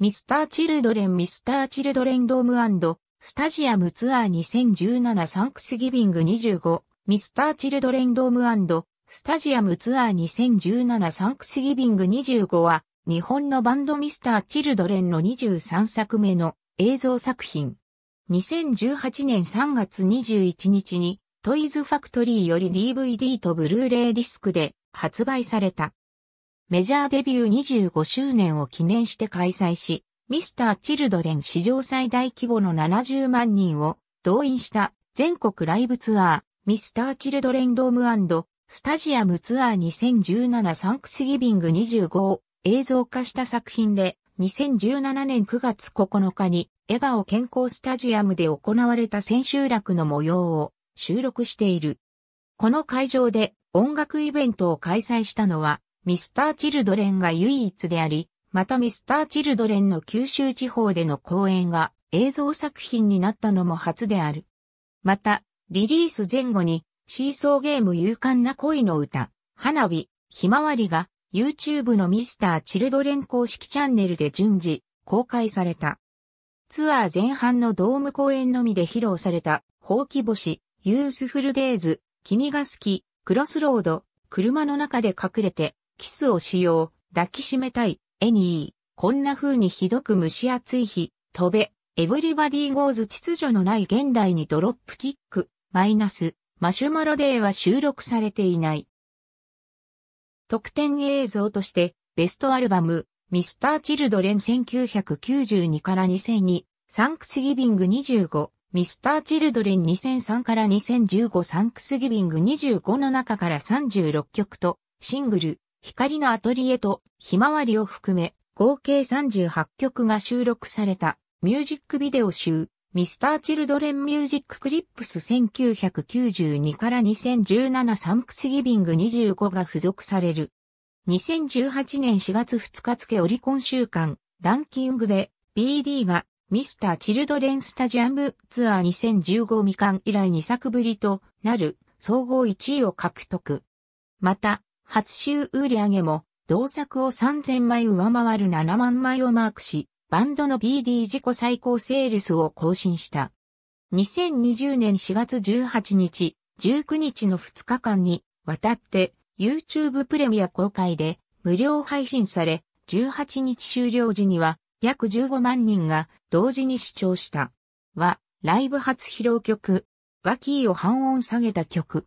ミスター・チルドレンミスター・チルドレンドームスタジアムツアー2017サンクスギビング25ミスター・チルドレンドームスタジアムツアー2017サンクスギビング25は日本のバンドミスター・チルドレンの23作目の映像作品。2018年3月21日にトイズファクトリーより DVD とブルーレイディスクで発売された。メジャーデビュー25周年を記念して開催し、ミスター・チルドレン史上最大規模の70万人を動員した全国ライブツアー、ミスター・チルドレンドームスタジアムツアー2017サンクスギビング25を映像化した作品で、2017年9月9日に笑顔健康スタジアムで行われた千秋楽の模様を収録している。この会場で音楽イベントを開催したのはミスター・チルドレンが唯一であり、またミスター・チルドレンの九州地方での公演が映像作品になったのも初である。また、リリース前後に、シーソーゲーム勇敢な恋の歌、花火、ひまわりが、YouTube のミスター・チルドレン公式チャンネルで順次、公開された。ツアー前半のドーム公演のみで披露された、ほうき星、ユースフルデイズ、君が好き、クロスロード、車の中で隠れて、キスをしよう、抱きしめたい、エニー、こんな風にひどく蒸し暑い日、飛べ、エブリバディゴーズ秩序のない現代にドロップキック、マイナス、マシュマロデーは収録されていない。特典映像として、ベストアルバム、ミスター・チルドレン1992から2002、サンクスギビング25、ミスター・チルドレン2003から2015サンクスギビング25の中から36曲と、シングル、光のアトリエとひまわりを含め、合計38曲が収録されたミュージックビデオ集、ミスター・チルドレン・ミュージック・クリップス1992から2017サンクスギビング25が付属される。2018年4月2日付オリコン週間ランキングで BD がミスター・チルドレン・スタジアムツアー2015未完以来2作ぶりとなる総合1位を獲得。また、初週売上も、同作を3000枚上回る7万枚をマークし、バンドの BD 自己最高セールスを更新した。2020年4月18日、19日の2日間に、わたって、YouTube プレミア公開で、無料配信され、18日終了時には、約15万人が同時に視聴した。は、ライブ初披露曲。和キーを半音下げた曲。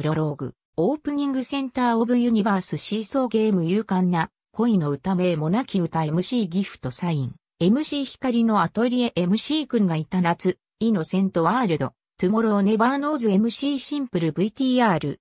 プロローグ、オープニングセンターオブユニバースシーソーゲーム勇敢な、恋の歌名もなき歌 MC ギフトサイン、MC 光のアトリエ MC くんがいた夏、イノセントワールド、トゥモローネバーノーズ MC シンプル VTR、思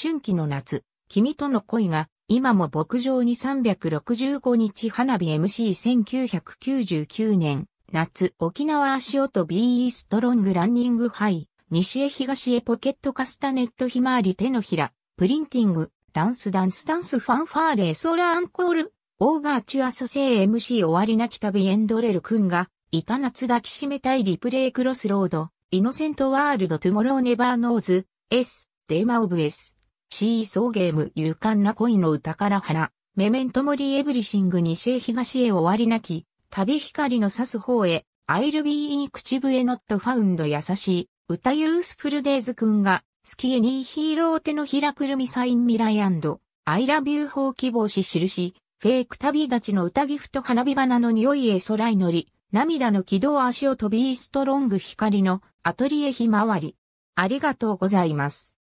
春期の夏、君との恋が、今も牧場に365日花火 MC1999 年、夏、沖縄足音 BE ストロングランニングハイ。西へ東へポケットカスタネットひまわり手のひら、プリンティング、ダンスダンスダンスファンファーレーソーラーアンコール、オーバーチュア蘇生 MC 終わりなき旅エンドレル君が、いた夏抱きしめたいリプレイクロスロード、イノセントワールドトゥモローネバーノーズ、S、デーマオブ S、シーソーゲーム勇敢な恋の歌から花、メメントモリエブリシング西へ東へ終わりなき、旅光の刺す方へ、I'll be in 口笛 not found 優しい、歌ユースフルデイズくんが、スキーニーヒーロー手のひらくるみサインミライアイラビュー法希望し印、フェイク旅立ちの歌ギフト花火花の匂いへ空い乗り、涙の軌道足を飛びストロング光のアトリエひまわり。ありがとうございます。